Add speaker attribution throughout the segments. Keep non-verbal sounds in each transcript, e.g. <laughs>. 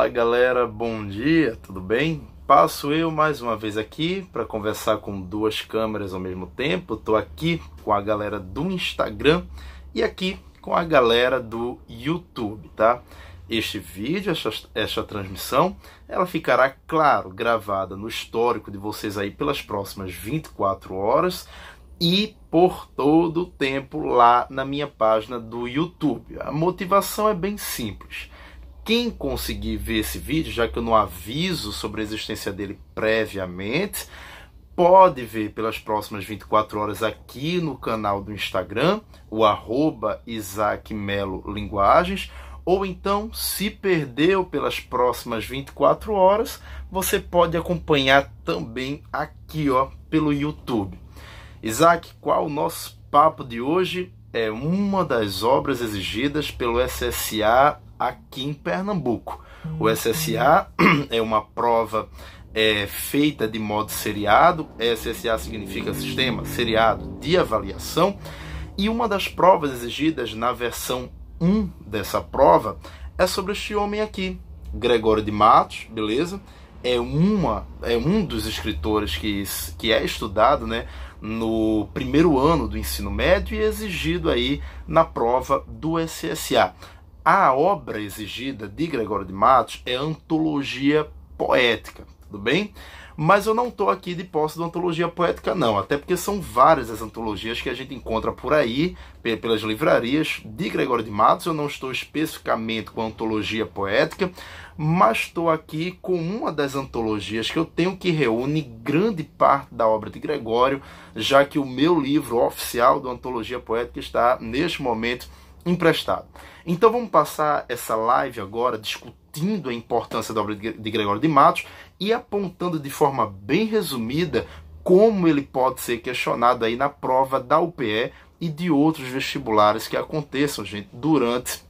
Speaker 1: Olá, galera, bom dia, tudo bem? Passo eu mais uma vez aqui para conversar com duas câmeras ao mesmo tempo. Estou aqui com a galera do Instagram e aqui com a galera do YouTube, tá? Este vídeo, esta, esta transmissão, ela ficará, claro, gravada no histórico de vocês aí pelas próximas 24 horas e por todo o tempo lá na minha página do YouTube. A motivação é bem simples quem conseguir ver esse vídeo, já que eu não aviso sobre a existência dele previamente, pode ver pelas próximas 24 horas aqui no canal do Instagram, o arroba Isaac Melo Linguagens, ou então, se perdeu pelas próximas 24 horas, você pode acompanhar também aqui ó, pelo YouTube. Isaac, qual o nosso papo de hoje? É uma das obras exigidas pelo SSA aqui em Pernambuco. Hum, o SSA <clears throat> é uma prova é, feita de modo seriado, SSA significa Sistema Seriado de Avaliação, e uma das provas exigidas na versão 1 dessa prova é sobre este homem aqui, Gregório de Matos, beleza? É, uma, é um dos escritores que, que é estudado né, no primeiro ano do ensino médio e exigido aí na prova do SSA. A obra exigida de Gregório de Matos é antologia poética, tudo bem? Mas eu não estou aqui de posse de antologia poética, não, até porque são várias as antologias que a gente encontra por aí, pelas livrarias de Gregório de Matos. Eu não estou especificamente com a antologia poética, mas estou aqui com uma das antologias que eu tenho que reúne grande parte da obra de Gregório, já que o meu livro oficial da antologia poética está neste momento emprestado. Então vamos passar essa live agora discutindo a importância da obra de Gregório de Matos e apontando de forma bem resumida como ele pode ser questionado aí na prova da UPE e de outros vestibulares que aconteçam, gente, durante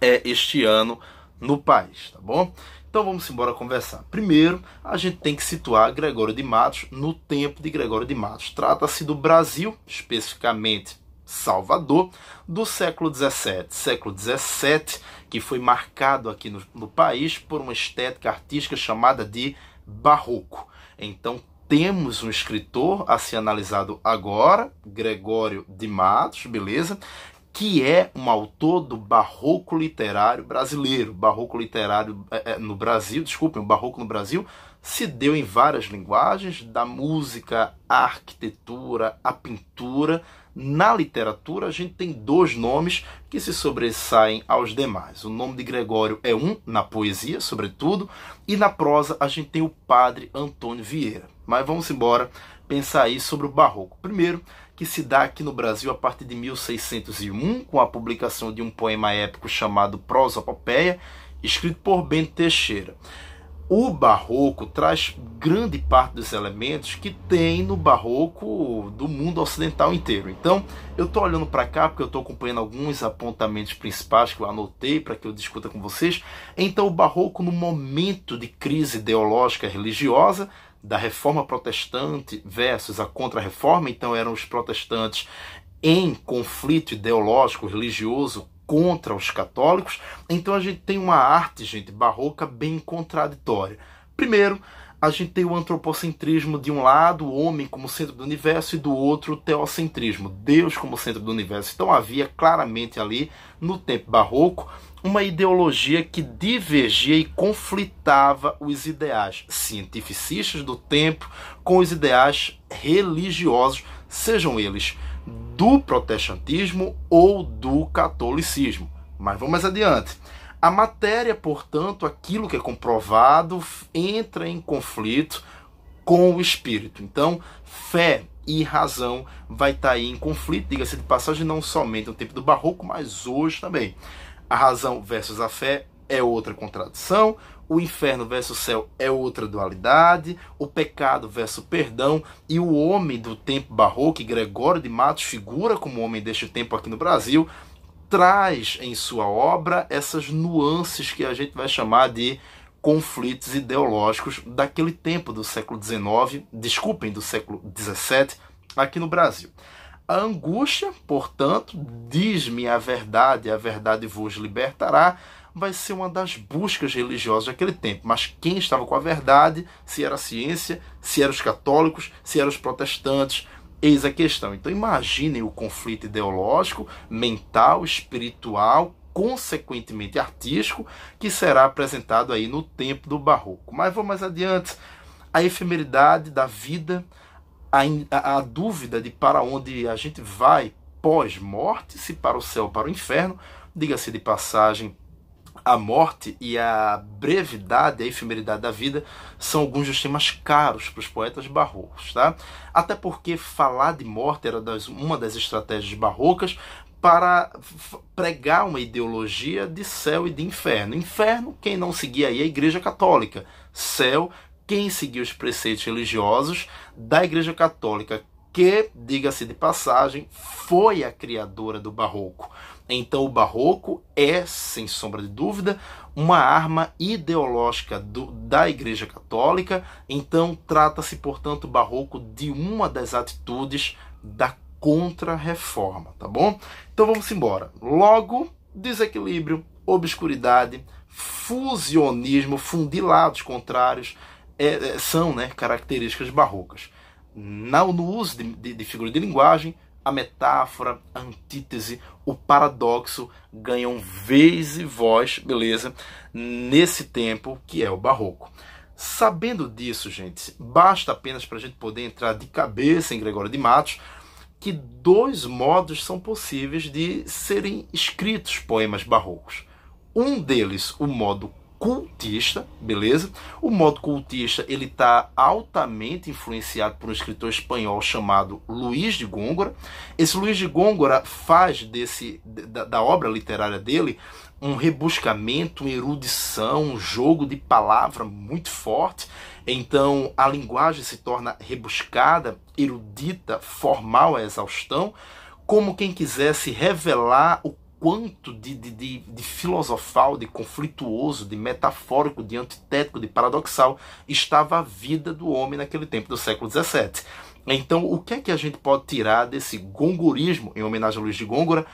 Speaker 1: é, este ano no país, tá bom? Então vamos embora conversar. Primeiro, a gente tem que situar Gregório de Matos no tempo de Gregório de Matos. Trata-se do Brasil, especificamente Salvador, do século XVII. Século XVII que foi marcado aqui no, no país por uma estética artística chamada de barroco. Então temos um escritor a ser analisado agora, Gregório de Matos, beleza? que é um autor do barroco literário brasileiro. Barroco literário é, é, no Brasil, desculpem, o barroco no Brasil se deu em várias linguagens, da música à arquitetura, à pintura, na literatura, a gente tem dois nomes que se sobressaem aos demais. O nome de Gregório é um, na poesia, sobretudo, e na prosa a gente tem o padre Antônio Vieira. Mas vamos embora pensar aí sobre o barroco. Primeiro, que se dá aqui no Brasil a partir de 1601, com a publicação de um poema épico chamado Prosa Popeia, escrito por Bento Teixeira o barroco traz grande parte dos elementos que tem no barroco do mundo ocidental inteiro. Então, eu estou olhando para cá porque eu estou acompanhando alguns apontamentos principais que eu anotei para que eu discuta com vocês. Então, o barroco, no momento de crise ideológica religiosa, da reforma protestante versus a contra-reforma, então eram os protestantes em conflito ideológico religioso contra os católicos. Então a gente tem uma arte, gente, barroca bem contraditória. Primeiro, a gente tem o antropocentrismo de um lado, o homem como centro do universo, e do outro, o teocentrismo, Deus como centro do universo. Então havia claramente ali, no tempo barroco, uma ideologia que divergia e conflitava os ideais cientificistas do tempo com os ideais religiosos, sejam eles do protestantismo ou do catolicismo. Mas vamos mais adiante. A matéria, portanto, aquilo que é comprovado, entra em conflito com o espírito. Então, fé e razão vai estar tá aí em conflito, diga-se de passagem, não somente no tempo do barroco, mas hoje também. A razão versus a fé, é outra contradição, o inferno versus o céu é outra dualidade, o pecado versus o perdão e o homem do tempo barroco, Gregório de Matos figura como homem deste tempo aqui no Brasil, traz em sua obra essas nuances que a gente vai chamar de conflitos ideológicos daquele tempo do século XIX, desculpem, do século XVII, aqui no Brasil. A angústia, portanto, diz-me a verdade, a verdade vos libertará vai ser uma das buscas religiosas daquele tempo. Mas quem estava com a verdade, se era a ciência, se eram os católicos, se eram os protestantes, eis a questão. Então imaginem o conflito ideológico, mental, espiritual, consequentemente artístico, que será apresentado aí no tempo do barroco. Mas vamos mais adiante. A efemeridade da vida, a, a, a dúvida de para onde a gente vai pós-morte, se para o céu, para o inferno, diga-se de passagem, a morte e a brevidade, a efemeridade da vida são alguns dos temas caros para os poetas barrocos, tá? Até porque falar de morte era das, uma das estratégias barrocas para pregar uma ideologia de céu e de inferno. Inferno, quem não seguia aí é a Igreja Católica. Céu, quem seguia os preceitos religiosos da Igreja Católica, que, diga-se de passagem, foi a criadora do barroco. Então, o barroco é, sem sombra de dúvida, uma arma ideológica do, da Igreja Católica. Então, trata-se, portanto, o barroco de uma das atitudes da contra-reforma, tá bom? Então, vamos embora. Logo, desequilíbrio, obscuridade, fusionismo, fundilados contrários é, é são né, características barrocas. no uso de, de, de figura de linguagem, a metáfora, a antítese, o paradoxo ganham vez e voz, beleza, nesse tempo que é o barroco. Sabendo disso, gente, basta apenas para a gente poder entrar de cabeça em Gregório de Matos que dois modos são possíveis de serem escritos poemas barrocos. Um deles, o modo cultista, beleza? O modo cultista ele está altamente influenciado por um escritor espanhol chamado Luís de Góngora. Esse Luís de Góngora faz desse da, da obra literária dele um rebuscamento, uma erudição, um jogo de palavra muito forte. Então a linguagem se torna rebuscada, erudita, formal à exaustão, como quem quisesse revelar o quanto de, de, de, de, filosofal, de conflituoso, de metafórico, de antitético, de paradoxal estava a vida do homem naquele tempo do século XVII. Então, o que é que a gente pode tirar desse gongorismo, em homenagem a Luiz de Gongora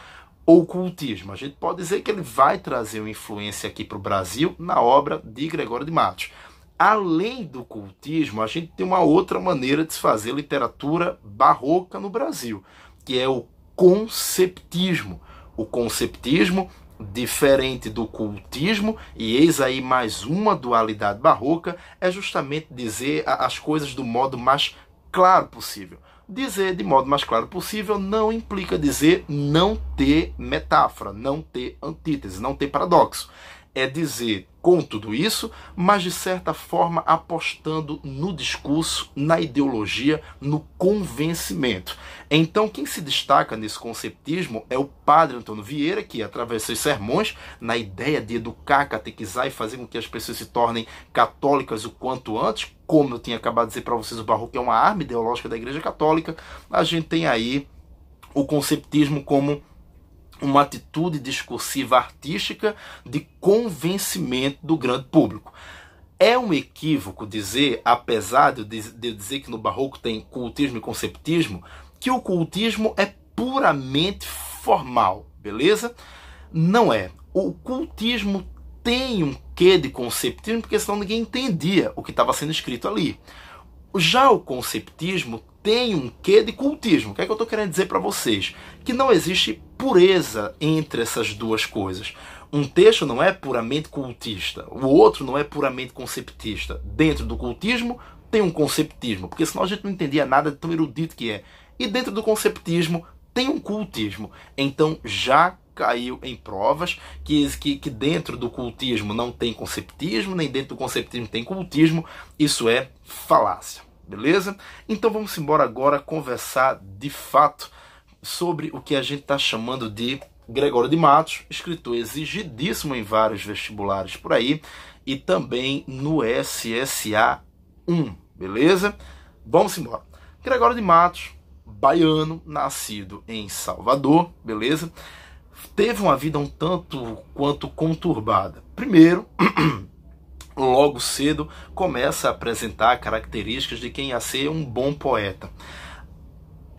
Speaker 1: ou cultismo? A gente pode dizer que ele vai trazer uma influência aqui para o Brasil na obra de Gregório de Matos. Além do cultismo, a gente tem uma outra maneira de se fazer literatura barroca no Brasil, que é o conceptismo o conceptismo, diferente do cultismo, e eis aí mais uma dualidade barroca, é justamente dizer as coisas do modo mais claro possível. Dizer de modo mais claro possível não implica dizer não ter metáfora, não ter antítese, não ter paradoxo é dizer com tudo isso, mas de certa forma apostando no discurso, na ideologia, no convencimento. Então, quem se destaca nesse conceptismo é o padre Antônio Vieira, que, através de seus sermões, na ideia de educar, catequizar e fazer com que as pessoas se tornem católicas o quanto antes, como eu tinha acabado de dizer para vocês, o barroco é uma arma ideológica da Igreja Católica, a gente tem aí o conceptismo como uma atitude discursiva artística de convencimento do grande público. É um equívoco dizer, apesar de eu dizer que no Barroco tem cultismo e conceptismo, que o cultismo é puramente formal, beleza? Não é. O cultismo tem um quê de conceptismo, porque senão ninguém entendia o que estava sendo escrito ali. Já o conceptismo tem um quê de cultismo. O que é que eu estou querendo dizer para vocês? Que não existe pureza entre essas duas coisas. Um texto não é puramente cultista, o outro não é puramente conceptista. Dentro do cultismo tem um conceptismo, porque senão a gente não entendia nada de tão erudito que é. E dentro do conceptismo tem um cultismo. Então já caiu em provas que, que, que dentro do cultismo não tem conceptismo, nem dentro do conceptismo tem cultismo. Isso é falácia, beleza? Então vamos embora agora conversar de fato sobre o que a gente está chamando de Gregório de Matos, escritor exigidíssimo em vários vestibulares por aí e também no SSA 1, beleza? Vamos embora. Gregório de Matos, baiano, nascido em Salvador, beleza? Teve uma vida um tanto quanto conturbada. Primeiro, <clears throat> logo cedo começa a apresentar características de quem ia ser um bom poeta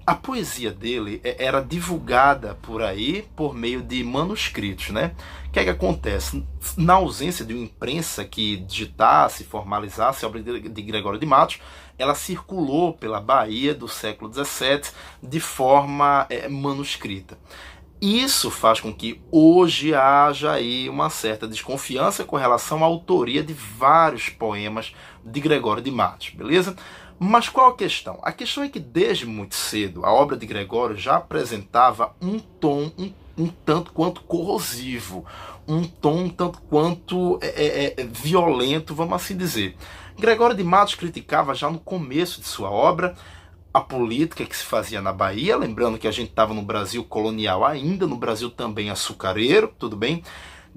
Speaker 1: a poesia dele é, era divulgada por aí por meio de manuscritos, né? O que é que acontece? Na ausência de uma imprensa que digitasse, formalizasse a obra de Gregório de Matos, ela circulou pela Bahia do século XVII de forma é, manuscrita. Isso faz com que hoje haja aí uma certa desconfiança com relação à autoria de vários poemas de Gregório de Matos, beleza? Mas qual a questão? A questão é que desde muito cedo a obra de Gregório já apresentava um tom um, um tanto quanto corrosivo, um tom um tanto quanto é, é, é, violento, vamos assim dizer. Gregório de Matos criticava já no começo de sua obra a política que se fazia na Bahia, lembrando que a gente estava no Brasil colonial ainda, no Brasil também açucareiro, tudo bem?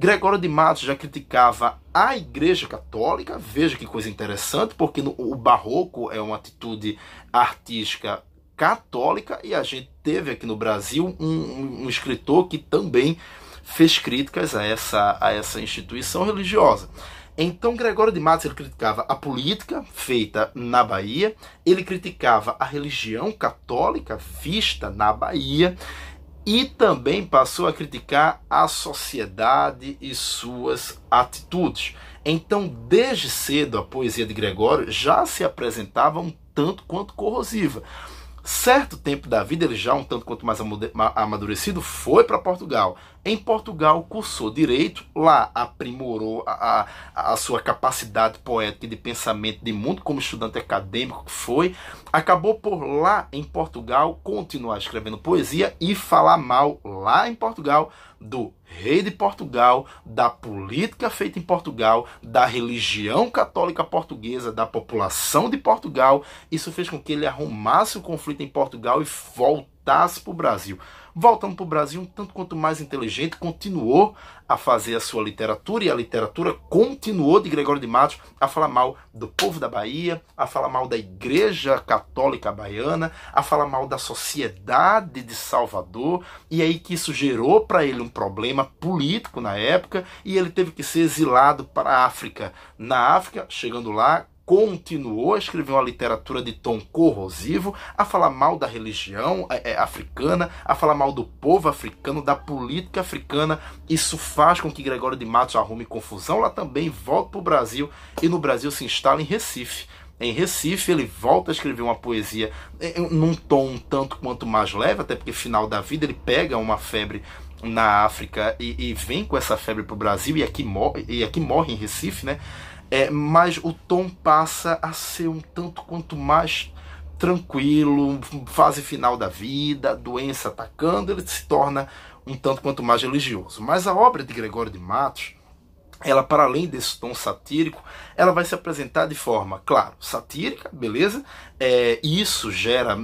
Speaker 1: Gregório de Matos já criticava a Igreja Católica, veja que coisa interessante, porque no, o barroco é uma atitude artística católica e a gente teve aqui no Brasil um, um escritor que também fez críticas a essa, a essa instituição religiosa. Então Gregório de Matos ele criticava a política feita na Bahia, ele criticava a religião católica vista na Bahia e também passou a criticar a sociedade e suas atitudes. Então, desde cedo, a poesia de Gregório já se apresentava um tanto quanto corrosiva. Certo tempo da vida, ele já um tanto quanto mais amadurecido, foi para Portugal. Em Portugal, cursou direito, lá aprimorou a, a, a sua capacidade poética e de pensamento de mundo, como estudante acadêmico que foi. Acabou por lá em Portugal continuar escrevendo poesia e falar mal lá em Portugal do rei de Portugal, da política feita em Portugal, da religião católica portuguesa, da população de Portugal. Isso fez com que ele arrumasse o conflito em Portugal e voltasse para o Brasil voltando para o Brasil um tanto quanto mais inteligente, continuou a fazer a sua literatura e a literatura continuou de Gregório de Matos a falar mal do povo da Bahia, a falar mal da Igreja Católica Baiana, a falar mal da sociedade de Salvador, e aí que isso gerou para ele um problema político na época, e ele teve que ser exilado para a África. Na África, chegando lá, continuou a escrever uma literatura de tom corrosivo, a falar mal da religião é, é, africana, a falar mal do povo africano, da política africana. Isso faz com que Gregório de Matos arrume confusão lá também, volta para o Brasil e no Brasil se instala em Recife. Em Recife, ele volta a escrever uma poesia é, num tom um tanto quanto mais leve, até porque final da vida ele pega uma febre na África e, e vem com essa febre para o Brasil e aqui, e aqui morre em Recife, né? é, mas o tom passa a ser um tanto quanto mais tranquilo, fase final da vida, doença atacando, ele se torna um tanto quanto mais religioso. Mas a obra de Gregório de Matos, ela para além desse tom satírico, ela vai se apresentar de forma, claro, satírica, beleza? É, isso gera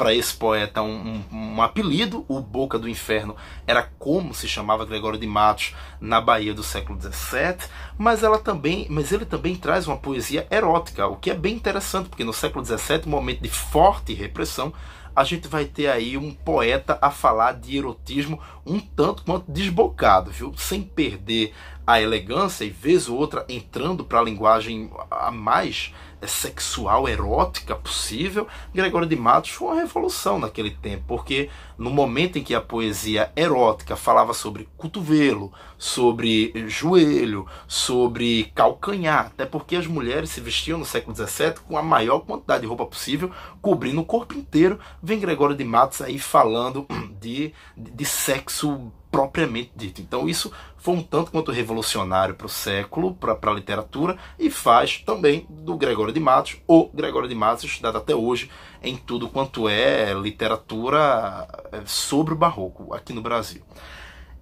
Speaker 1: para esse poeta um, um, um, apelido, o Boca do Inferno era como se chamava Gregório de Matos na Bahia do século XVII, mas, ela também, mas ele também traz uma poesia erótica, o que é bem interessante, porque no século XVII, um momento de forte repressão, a gente vai ter aí um poeta a falar de erotismo um tanto quanto desbocado, viu? Sem perder a elegância e vez ou outra entrando para a linguagem a mais é, sexual, erótica possível, Gregório de Matos foi uma revolução naquele tempo, porque no momento em que a poesia erótica falava sobre cotovelo, sobre joelho, sobre calcanhar, até porque as mulheres se vestiam no século XVII com a maior quantidade de roupa possível, cobrindo o corpo inteiro, vem Gregório de Matos aí falando <clears throat> de, de sexo propriamente dito. Então isso foi um tanto quanto revolucionário para o século, para a literatura, e faz também do Gregório de Matos, o Gregório de Matos estudado até hoje em tudo quanto é literatura eh, sobre o barroco aqui no Brasil.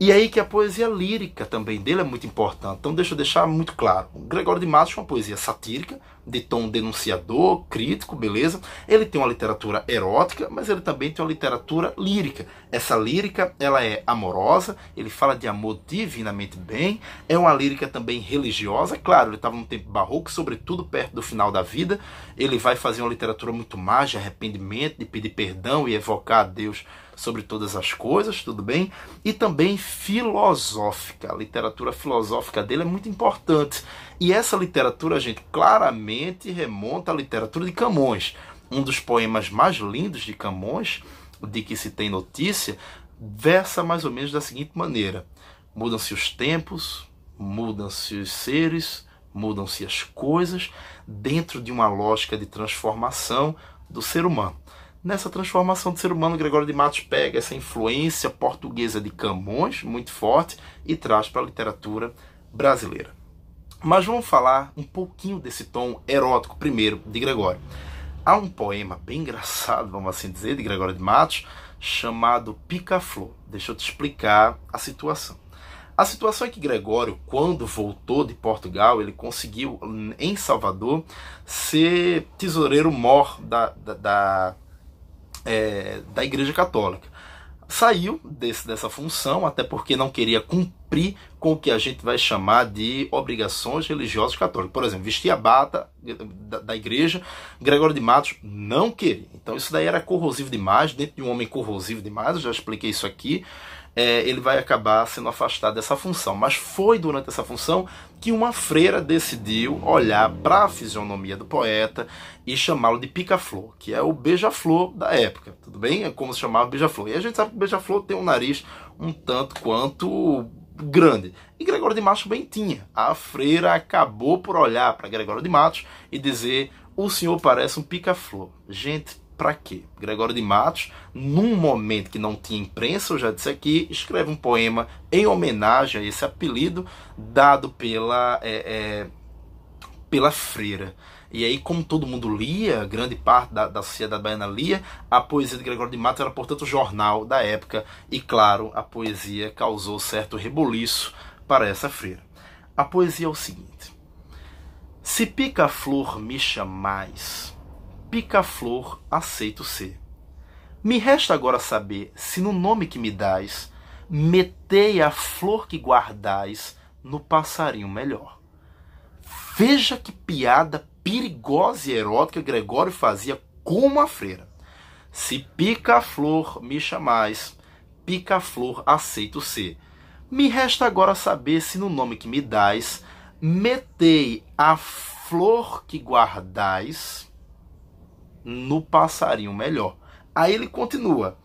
Speaker 1: E aí que a poesia lírica também dele é muito importante. Então deixa eu deixar muito claro. O Gregório de Matos é uma poesia satírica, de tom denunciador, crítico, beleza? Ele tem uma literatura erótica, mas ele também tem uma literatura lírica. Essa lírica, ela é amorosa, ele fala de amor divinamente bem, é uma lírica também religiosa, claro, ele estava no tempo barroco, sobretudo perto do final da vida, ele vai fazer uma literatura muito mais de arrependimento, de pedir perdão e evocar a Deus sobre todas as coisas, tudo bem? E também filosófica. A literatura filosófica dele é muito importante. E essa literatura, gente, claramente remonta à literatura de Camões. Um dos poemas mais lindos de Camões, de que se tem notícia, versa mais ou menos da seguinte maneira: mudam-se os tempos, mudam-se os seres, mudam-se as coisas, dentro de uma lógica de transformação do ser humano nessa transformação do ser humano, Gregório de Matos pega essa influência portuguesa de Camões, muito forte, e traz para a literatura brasileira. Mas vamos falar um pouquinho desse tom erótico primeiro de Gregório. Há um poema bem engraçado, vamos assim dizer, de Gregório de Matos, chamado Pica-Flor. Deixa eu te explicar a situação. A situação é que Gregório, quando voltou de Portugal, ele conseguiu, em Salvador, ser tesoureiro-mor da, da, da é, da Igreja Católica. Saiu desse, dessa função, até porque não queria cumprir com o que a gente vai chamar de obrigações religiosas católicas. Por exemplo, vestir a bata da, da igreja, Gregório de Matos não queria. Então isso daí era corrosivo demais, dentro de um homem corrosivo demais, eu já expliquei isso aqui é, ele vai acabar sendo afastado dessa função. Mas foi durante essa função que uma freira decidiu olhar para a fisionomia do poeta e chamá-lo de pica-flor, que é o beija-flor da época, tudo bem? É como se chamava beija-flor. E a gente sabe que o beija-flor tem um nariz um tanto quanto grande. E Gregório de Matos bem tinha. A freira acabou por olhar para Gregório de Matos e dizer: "O senhor parece um pica-flor". Gente, para quê? Gregório de Matos, num momento que não tinha imprensa, eu já disse aqui, escreve um poema em homenagem a esse apelido dado pela, é, é, pela freira. E aí, como todo mundo lia, grande parte da, da sociedade baiana lia, a poesia de Gregório de Matos era, portanto, jornal da época. E, claro, a poesia causou certo rebuliço para essa freira. A poesia é o seguinte: Se pica-flor a me chamais Pica-flor aceito ser. Me resta agora saber se no nome que me dais, metei a flor que guardais no passarinho melhor. Veja que piada perigosa e erótica Gregório fazia com a freira. Se pica-flor me chamais, pica-flor aceito ser. Me resta agora saber se no nome que me dais, metei a flor que guardais no passarinho melhor. Aí ele continua: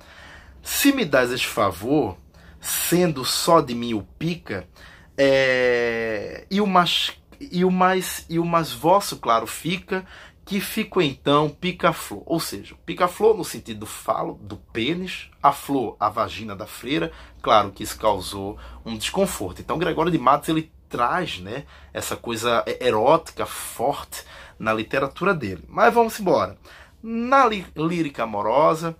Speaker 1: Se me dás este favor, sendo só de mim o pica, é, e o mais e o mais e o mais vosso claro fica que fico então pica-flor, ou seja, pica-flor no sentido do falo, do pênis, a flor, a vagina da freira, claro que isso causou um desconforto. Então Gregório de Matos ele traz, né, essa coisa erótica forte na literatura dele. Mas vamos embora. Na lírica amorosa,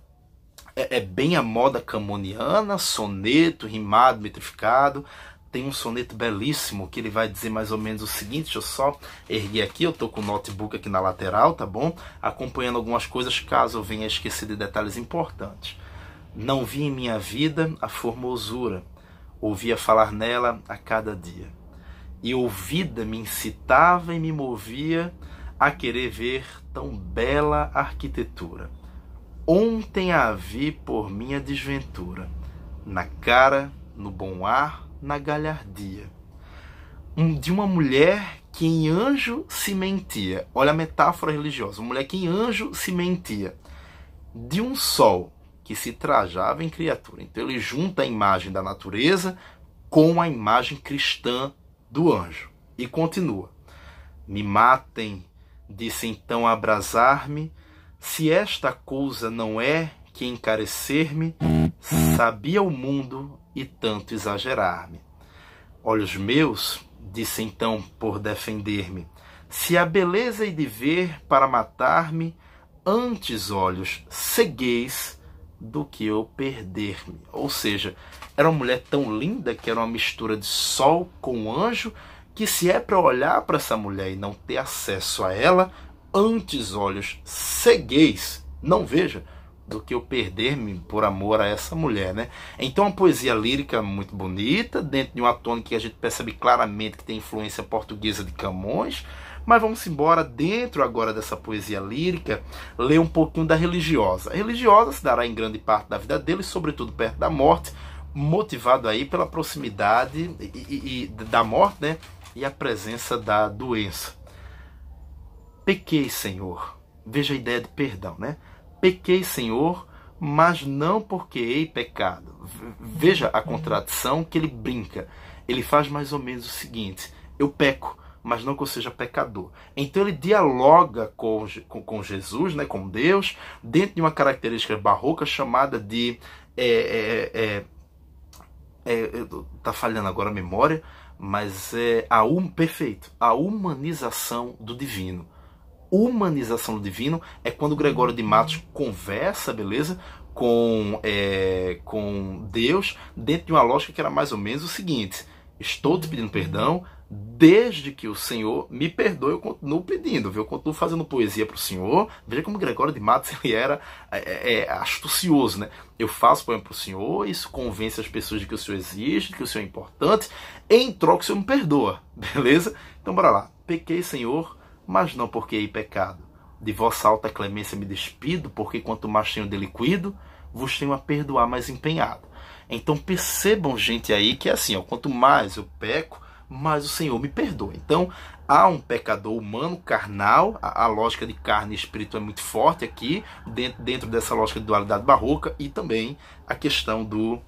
Speaker 1: é, é bem a moda camoniana, soneto, rimado, metrificado. Tem um soneto belíssimo que ele vai dizer mais ou menos o seguinte: deixa eu só erguer aqui, eu tô com o notebook aqui na lateral, tá bom? Acompanhando algumas coisas caso eu venha esquecer de detalhes importantes. Não vi em minha vida a formosura, ouvia falar nela a cada dia. E ouvida me incitava e me movia a querer ver tão bela arquitetura. Ontem a vi por minha desventura, na cara, no bom ar, na galhardia. De uma mulher que em anjo se mentia. Olha a metáfora religiosa. Uma mulher que em anjo se mentia. De um sol que se trajava em criatura. Então ele junta a imagem da natureza com a imagem cristã do anjo. E continua: Me matem, Disse então abrasar-me: Se esta cousa não é que encarecer-me, sabia o mundo e tanto exagerar-me. Olhos meus, disse então por defender-me, se a beleza e de ver para matar-me, antes olhos cegueis do que eu perder-me. Ou seja, era uma mulher tão linda que era uma mistura de sol com anjo que se é para olhar para essa mulher e não ter acesso a ela, antes olhos cegueis, não veja, do que eu perder-me por amor a essa mulher, né? Então, uma poesia lírica é muito bonita, dentro de uma tônica que a gente percebe claramente que tem influência portuguesa de Camões, mas vamos embora dentro agora dessa poesia lírica, ler um pouquinho da religiosa. A religiosa se dará em grande parte da vida dele, sobretudo perto da morte, motivado aí pela proximidade e, e, e da morte, né? e a presença da doença. Pequei, Senhor. Veja a ideia de perdão, né? Pequei, Senhor, mas não porque hei pecado. Veja a contradição que ele brinca. Ele faz mais ou menos o seguinte: eu peco, mas não que eu seja pecador. Então ele dialoga com, com, com, Jesus, né, com Deus, dentro de uma característica barroca chamada de. É, é, é, é, é tá falhando agora a memória, mas é a um perfeito, a humanização do divino. Humanização do divino é quando Gregório de Matos conversa, beleza, com é, com Deus dentro de uma lógica que era mais ou menos o seguinte: estou te pedindo perdão, desde que o Senhor me perdoe, eu continuo pedindo, viu? Eu continuo fazendo poesia para o Senhor. Veja como Gregório de Matos <laughs> ele era é, é, é, astucioso, né? Eu faço poema para o Senhor, isso convence as pessoas de que o Senhor existe, que o Senhor é importante. Em troca, o Senhor me perdoa, <laughs> beleza? Então, bora lá. Pequei, Senhor, mas não porque hei pecado. De vossa alta clemência me despido, porque quanto mais tenho deliquido, vos tenho a perdoar mais empenhado. Então percebam, gente, aí que é assim, ó, quanto mais eu peco, mas o Senhor me perdoa. Então, há um pecador humano, carnal, a, a, lógica de carne e espírito é muito forte aqui, dentro, dentro dessa lógica de dualidade barroca, e também a questão do,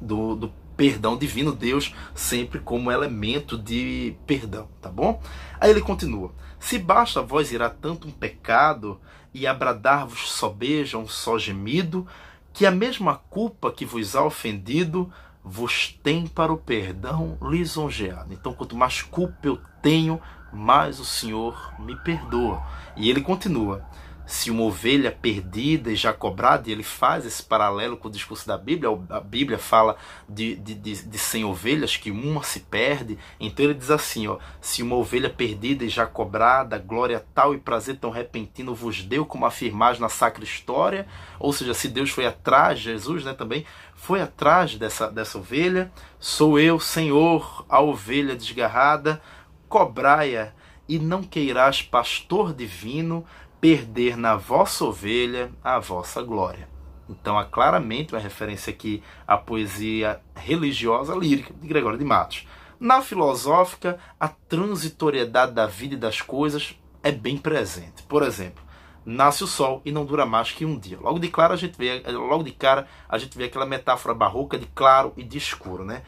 Speaker 1: do, do perdão divino, Deus sempre como elemento de perdão, tá bom? Aí ele continua: Se basta a vós irá tanto um pecado e abradar-vos só beija um só gemido, que a mesma culpa que vos há ofendido vos tem para o perdão lisonjeado. Então, quanto mais culpa eu tenho, mais o Senhor me perdoa. E ele continua: se uma ovelha perdida e já cobrada, e ele faz esse paralelo com o discurso da Bíblia, a Bíblia fala de, de, de, de 100 ovelhas, que uma se perde, então ele diz assim, ó, se uma ovelha perdida e já cobrada, glória tal e prazer tão repentino vos deu, como afirmais na sacra história, ou seja, se Deus foi atrás, Jesus né, também, foi atrás dessa, dessa ovelha, sou eu, Senhor, a ovelha desgarrada, cobraia, e não queirás pastor divino, perder na vossa ovelha a vossa glória. Então há claramente uma referência aqui à poesia religiosa lírica de Gregório de Matos. Na filosófica, a transitoriedade da vida e das coisas é bem presente. Por exemplo, nasce o sol e não dura mais que um dia. Logo de claro a gente vê, logo de cara a gente vê aquela metáfora barroca de claro e de escuro, né?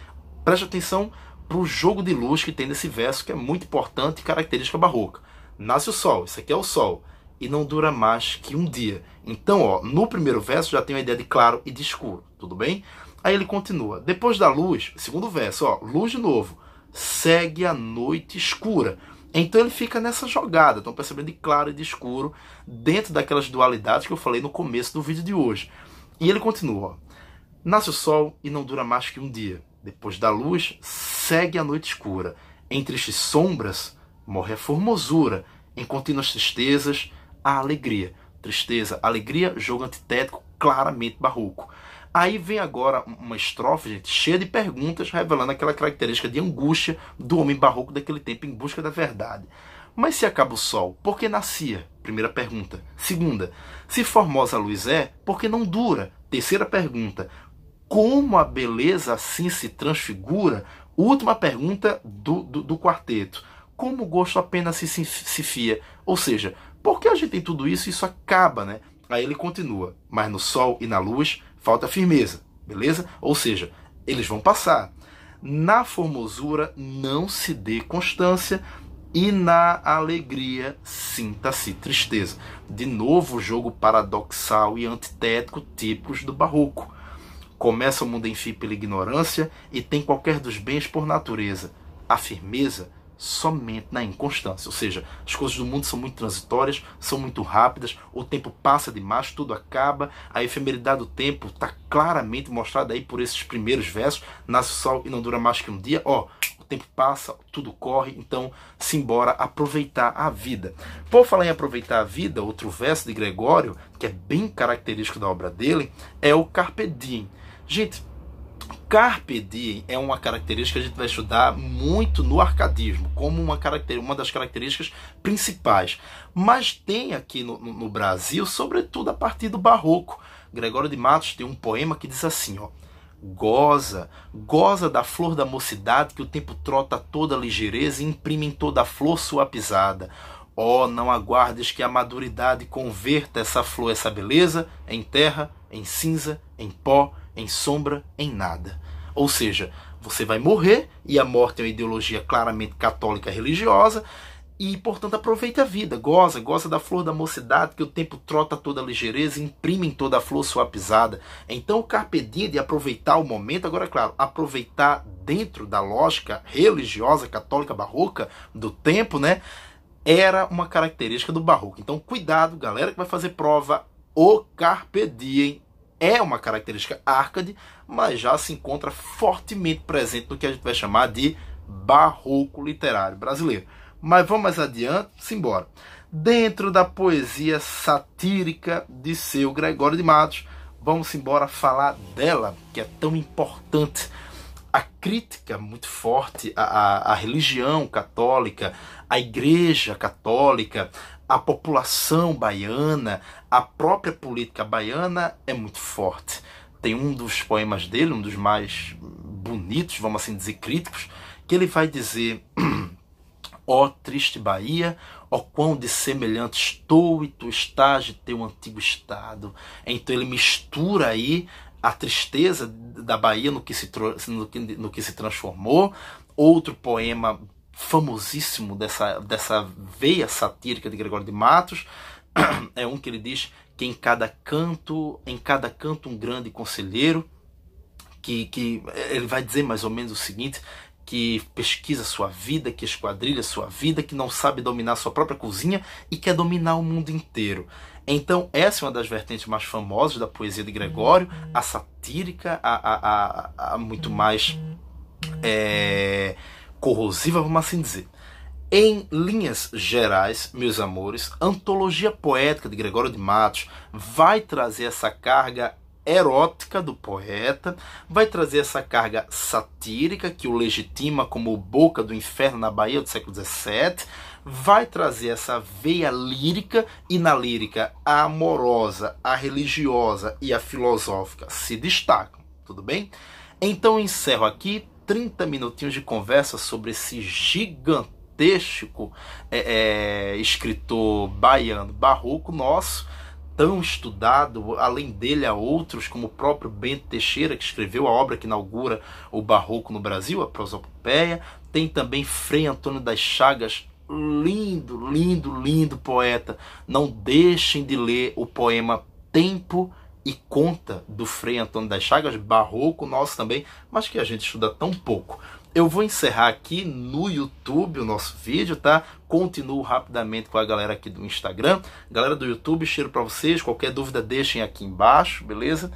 Speaker 1: Preste atenção para o jogo de luz que tem nesse verso que é muito importante e característica barroca. Nasce o sol, isso aqui é o sol e não dura mais que um dia. Então, ó, no primeiro verso já tem a ideia de claro e de escuro, tudo bem? Aí ele continua. Depois da luz, segundo verso, ó, luz de novo, segue a noite escura. Então ele fica nessa jogada, estão percebendo de claro e de escuro, dentro daquelas dualidades que eu falei no começo do vídeo de hoje. E ele continua, ó, nasce o sol e não dura mais que um dia. Depois da luz, segue a noite escura. Entre estes sombras, morre a formosura. Em contínuas tristezas, a alegria. Tristeza, alegria, jogo antitético, claramente barroco. Aí vem agora uma estrofe, gente, cheia de perguntas, revelando aquela característica de angústia do homem barroco daquele tempo em busca da verdade. Mas se acaba o sol, por que nascia? Primeira pergunta. Segunda, se formosa a luz é, por que não dura? Terceira pergunta, como a beleza assim se transfigura? Última pergunta do, do, do quarteto como o gosto apenas se, se, se fia. Ou seja, porque a gente tem tudo isso, isso acaba, né? Aí ele continua, mas no sol e na luz falta firmeza, beleza? Ou seja, eles vão passar. Na formosura não se dê constância e na alegria sinta-se tristeza. De novo, jogo paradoxal e antitético típicos do barroco. Começa o mundo, enfim, pela ignorância e tem qualquer dos bens por natureza. A firmeza somente na inconstância. Ou seja, as coisas do mundo são muito transitórias, são muito rápidas, o tempo passa demais, tudo acaba, a efemeridade do tempo está claramente mostrada aí por esses primeiros versos: nasce o sol e não dura mais que um dia. Ó, o tempo passa, tudo corre, então simbora aproveitar a vida. Por falar em aproveitar a vida, outro verso de Gregório, que é bem característico da obra dele, é o Carpe Diem. Gente, carpe diem é uma característica que a gente vai estudar muito no arcadismo, como uma, uma das características principais. Mas tem aqui no, no Brasil, sobretudo a partir do barroco. Gregório de Matos tem um poema que diz assim, ó. Goza, goza da flor da mocidade que o tempo trota toda a ligeireza e imprime em toda a flor sua pisada. Ó, oh, não aguardes que a maduridade converta essa flor, essa beleza, em terra, em cinza, em pó, em sombra, em nada. Ou seja, você vai morrer, e a morte é uma ideologia claramente católica religiosa, e portanto aproveita a vida, goza, goza da flor da mocidade, que o tempo trota toda a ligeireza e imprime em toda a flor sua pisada. Então o carpe diem de aproveitar o momento, agora é claro, aproveitar dentro da lógica religiosa católica barroca do tempo, né? Era uma característica do barroco. Então cuidado, galera que vai fazer prova, o carpe diem é uma característica arcade, mas já se encontra fortemente presente no que a gente vai chamar de barroco literário brasileiro. Mas vamos mais adiante, simbora. Dentro da poesia satírica de seu Gregório de Matos, vamos embora falar dela, que é tão importante. A crítica muito forte à, à, à religião católica, à igreja católica, a população baiana, a própria política baiana é muito forte. Tem um dos poemas dele, um dos mais bonitos, vamos assim dizer, críticos, que ele vai dizer: <clears throat> Ó oh, triste Bahia, ó oh, quão dessemelhante estou e tu estás de teu antigo estado. Então ele mistura aí a tristeza da Bahia no que se, no que, no que se transformou. Outro poema famosíssimo dessa, dessa veia satírica de Gregório de Matos <clears throat> é um que ele diz que em cada canto, em cada canto um grande conselheiro, que, que ele vai dizer mais ou menos o seguinte, que pesquisa sua vida, que esquadrilha sua vida, que não sabe dominar sua própria cozinha e quer dominar o mundo inteiro. Então, essa é uma das vertentes mais famosas da poesia de Gregório, uhum. a satírica, a, a, a, a muito mais. Uhum. É, corrosiva, vamos assim dizer. Em linhas gerais, meus amores, a antologia poética de Gregório de Matos vai trazer essa carga erótica do poeta, vai trazer essa carga satírica que o legitima como boca do inferno na Bahia do século XVII, vai trazer essa veia lírica e na lírica a amorosa, a religiosa e a filosófica se destacam, tudo bem? Então encerro aqui, 30 minutinhos de conversa sobre esse gigantesco é, é, escritor baiano barroco nosso, tão estudado, além dele há outros, como o próprio Bento Teixeira, que escreveu a obra que inaugura o barroco no Brasil, a prosopopeia. Tem também Frei Antônio das Chagas, lindo, lindo, lindo poeta. Não deixem de ler o poema Tempo e conta do Frei Antônio das Chagas, barroco nosso também, mas que a gente estuda tão pouco. Eu vou encerrar aqui no YouTube o nosso vídeo, tá? Continuo rapidamente com a galera aqui do Instagram. Galera do YouTube, cheiro para vocês. Qualquer dúvida, deixem aqui embaixo, beleza?